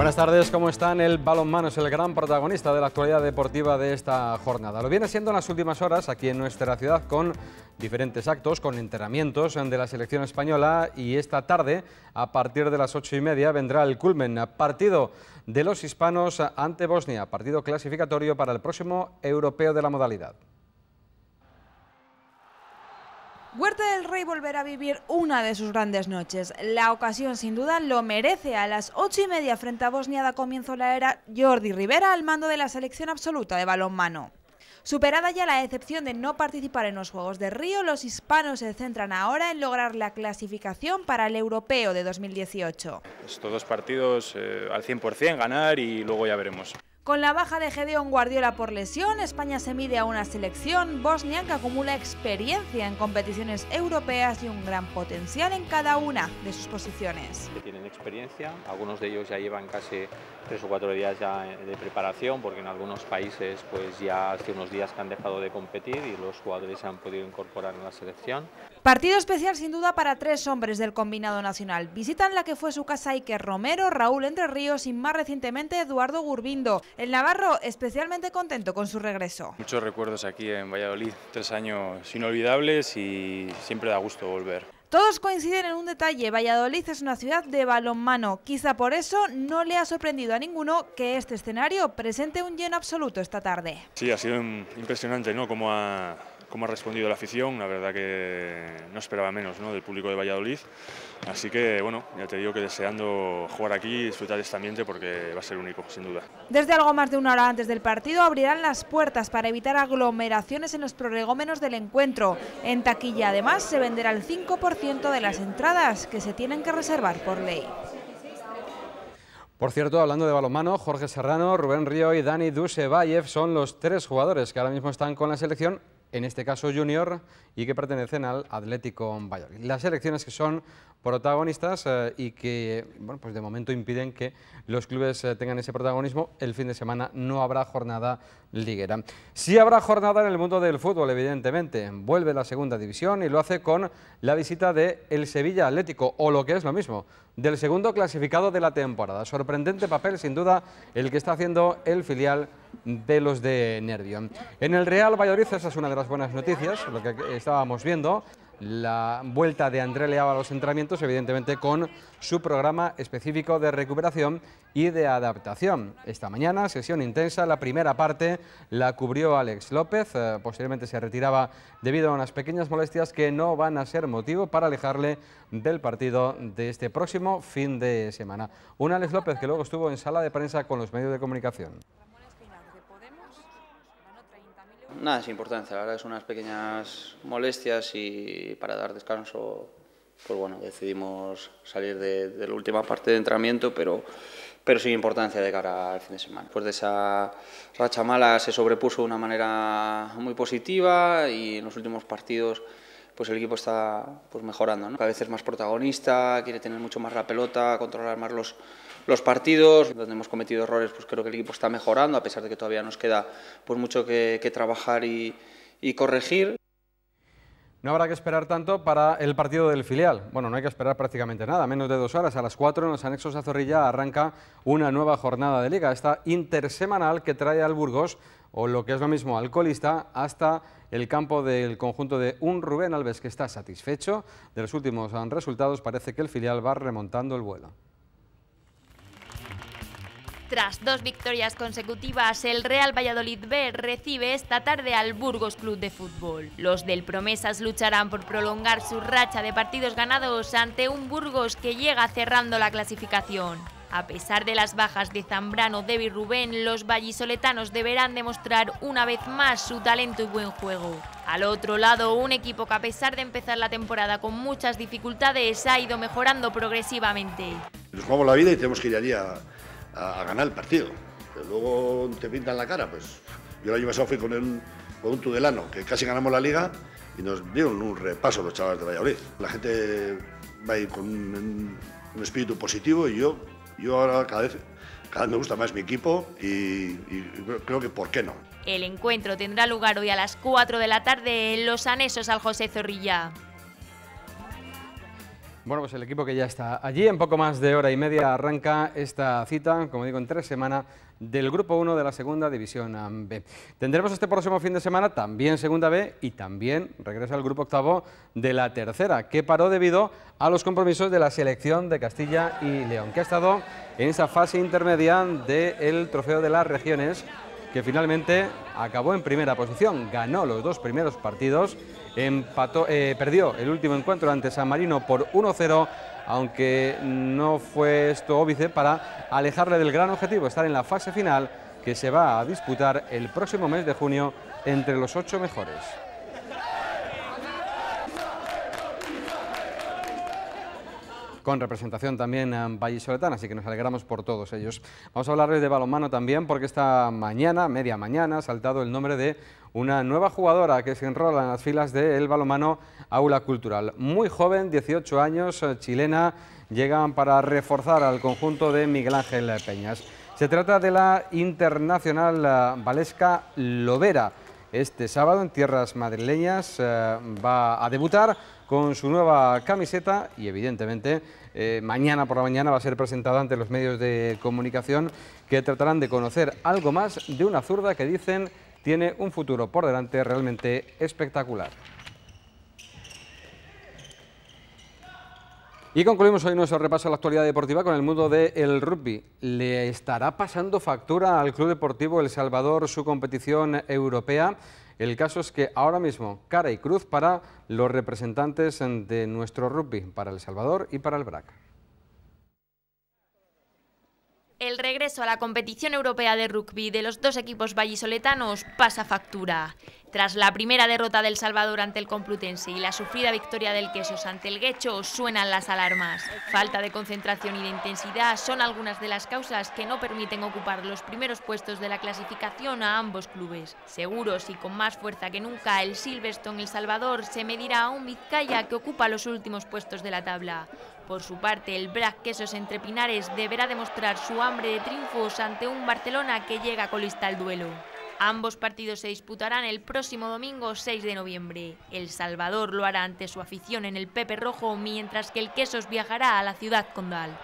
Buenas tardes, ¿cómo están? El balonmano es el gran protagonista de la actualidad deportiva de esta jornada. Lo viene siendo en las últimas horas aquí en nuestra ciudad con diferentes actos, con entrenamientos de la selección española y esta tarde, a partir de las ocho y media, vendrá el culmen, partido de los hispanos ante Bosnia, partido clasificatorio para el próximo europeo de la modalidad. Huerta del Rey volverá a vivir una de sus grandes noches. La ocasión sin duda lo merece. A las ocho y media frente a Bosnia da comienzo la era Jordi Rivera al mando de la selección absoluta de balonmano. Superada ya la decepción de no participar en los Juegos de Río, los hispanos se centran ahora en lograr la clasificación para el Europeo de 2018. Estos dos pues partidos eh, al 100% ganar y luego ya veremos. Con la baja de Gedeon Guardiola por lesión, España se mide a una selección bosnia que acumula experiencia en competiciones europeas y un gran potencial en cada una de sus posiciones. Tienen experiencia, algunos de ellos ya llevan casi tres o cuatro días ya de preparación, porque en algunos países pues ya hace unos días que han dejado de competir y los jugadores se han podido incorporar en la selección. Partido especial sin duda para tres hombres del combinado nacional. Visitan la que fue su casa Iker Romero, Raúl Entre Ríos y más recientemente Eduardo Gurbindo. El Navarro especialmente contento con su regreso. Muchos recuerdos aquí en Valladolid, tres años inolvidables y siempre da gusto volver. Todos coinciden en un detalle, Valladolid es una ciudad de balonmano. Quizá por eso no le ha sorprendido a ninguno que este escenario presente un lleno absoluto esta tarde. Sí, ha sido impresionante, ¿no? ha, cómo ha respondido la afición, la verdad que no esperaba menos ¿no? del público de Valladolid. Así que, bueno, ya te digo que deseando jugar aquí y disfrutar de este ambiente porque va a ser único, sin duda. Desde algo más de una hora antes del partido abrirán las puertas para evitar aglomeraciones en los prolegómenos del encuentro. En taquilla, además, se venderá el 5% de las entradas que se tienen que reservar por ley. Por cierto, hablando de balonmano, Jorge Serrano, Rubén Río y Dani Dusevayev son los tres jugadores que ahora mismo están con la selección en este caso junior, y que pertenecen al Atlético Valladolid. Las selecciones que son protagonistas eh, y que, bueno, pues de momento impiden que los clubes eh, tengan ese protagonismo, el fin de semana no habrá jornada liguera. Sí habrá jornada en el mundo del fútbol, evidentemente. Vuelve la segunda división y lo hace con la visita de el Sevilla Atlético, o lo que es lo mismo, del segundo clasificado de la temporada. Sorprendente papel, sin duda, el que está haciendo el filial de los de Nervión. En el Real Valladolid, esa es una de las buenas noticias, lo que estábamos viendo, la vuelta de André Leao a los entrenamientos, evidentemente con su programa específico de recuperación y de adaptación. Esta mañana, sesión intensa, la primera parte la cubrió Alex López, eh, posteriormente se retiraba debido a unas pequeñas molestias que no van a ser motivo para alejarle del partido de este próximo fin de semana. Un Alex López que luego estuvo en sala de prensa con los medios de comunicación. Nada, sin importancia, la verdad es unas pequeñas molestias y para dar descanso, pues bueno, decidimos salir de, la última parte de entrenamiento, pero, pero sin importancia de cara al fin de semana. Pues de esa racha mala se sobrepuso de una manera muy positiva y en los últimos partidos pues el equipo está pues mejorando, Cada vez es más protagonista, quiere tener mucho más la pelota, controlar más los los partidos, donde hemos cometido errores, pues creo que el equipo está mejorando, a pesar de que todavía nos queda pues mucho que, trabajar y, corregir. No habrá que esperar tanto para el partido del filial. Bueno, no hay que esperar prácticamente nada. Menos de dos horas, a las cuatro, en los anexos a Zorrilla arranca una nueva jornada de liga. Esta intersemanal que trae al Burgos, o lo que es lo mismo, al colista, hasta el campo del conjunto de un Rubén Alves que está satisfecho de los últimos resultados. Parece que el filial va remontando el vuelo. Tras dos victorias consecutivas, el Real Valladolid B recibe esta tarde al Burgos Club de Fútbol. Los del Promesas lucharán por prolongar su racha de partidos ganados ante un Burgos que llega cerrando la clasificación. A pesar de las bajas de Zambrano, y Rubén, los vallisoletanos deberán demostrar una vez más su talento y buen juego. Al otro lado, un equipo que a pesar de empezar la temporada con muchas dificultades ha ido mejorando progresivamente. Nos jugamos la vida y tenemos que ir allí a, a, ganar el partido. luego te pintan la cara, pues yo la año a fui con un, con Tudelano, que casi ganamos la liga y nos dieron un repaso los chavales de Valladolid. La gente va a ir con un, espíritu positivo y yo, yo ahora cada vez, cada vez me gusta más mi equipo y, y creo que por qué no. El encuentro tendrá lugar hoy a las 4 de la tarde en Los Anesos al José Zorrilla. Bueno, pues el equipo que ya está allí, en poco más de hora y media arranca esta cita, como digo, en tres semanas, del Grupo 1 de la Segunda División B. Tendremos este próximo fin de semana también Segunda B y también regresa el Grupo Octavo de la Tercera, que paró debido a los compromisos de la selección de Castilla y León, que ha estado en esa fase intermedia del Trofeo de las Regiones que finalmente acabó en primera posición, ganó los dos primeros partidos, empató, eh, perdió el último encuentro ante San Marino por 1-0, aunque no fue esto óbice para alejarle del gran objetivo, estar en la fase final que se va a disputar el próximo mes de junio entre los ocho mejores. con representación también en eh, soletana, así que nos alegramos por todos ellos. Vamos a hablarles de balonmano también, porque esta mañana, media mañana, ha saltado el nombre de una nueva jugadora que se enrola en las filas del balonmano balomano Aula Cultural. Muy joven, 18 años, eh, chilena, llegan para reforzar al conjunto de Miguel Ángel Peñas. Se trata de la internacional eh, valesca Lovera, este sábado en tierras madrileñas. Eh, va a debutar con su nueva camiseta y evidentemente eh, mañana por la mañana va a ser presentada ante los medios de comunicación que tratarán de conocer algo más de una zurda que dicen tiene un futuro por delante realmente espectacular. Y concluimos hoy nuestro repaso a la actualidad deportiva con el mundo del rugby. ¿Le estará pasando factura al Club Deportivo El Salvador su competición europea? El caso es que ahora mismo cara y cruz para los representantes de nuestro rugby, para El Salvador y para el BRAC. El regreso a la competición europea de rugby de los dos equipos vallisoletanos pasa factura. Tras la primera derrota del Salvador ante el Complutense y la sufrida victoria del Quesos ante el Guecho, suenan las alarmas. Falta de concentración y de intensidad son algunas de las causas que no permiten ocupar los primeros puestos de la clasificación a ambos clubes. Seguros y con más fuerza que nunca, el Silverstone El Salvador se medirá a un Vizcaya que ocupa los últimos puestos de la tabla. Por su parte, el Brac Quesos entre Pinares deberá demostrar su hambre de triunfos ante un Barcelona que llega colista al duelo. Ambos partidos se disputarán el próximo domingo 6 de noviembre. El Salvador lo hará ante su afición en el Pepe Rojo, mientras que el Quesos viajará a la ciudad condal.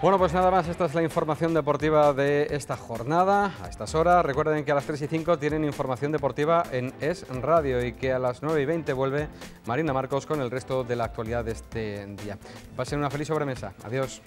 Bueno, pues nada más, esta es la información deportiva de esta jornada, a estas horas. Recuerden que a las 3 y 5 tienen información deportiva en Es Radio y que a las 9 y 20 vuelve Marina Marcos con el resto de la actualidad de este día. Pasen una feliz sobremesa. Adiós.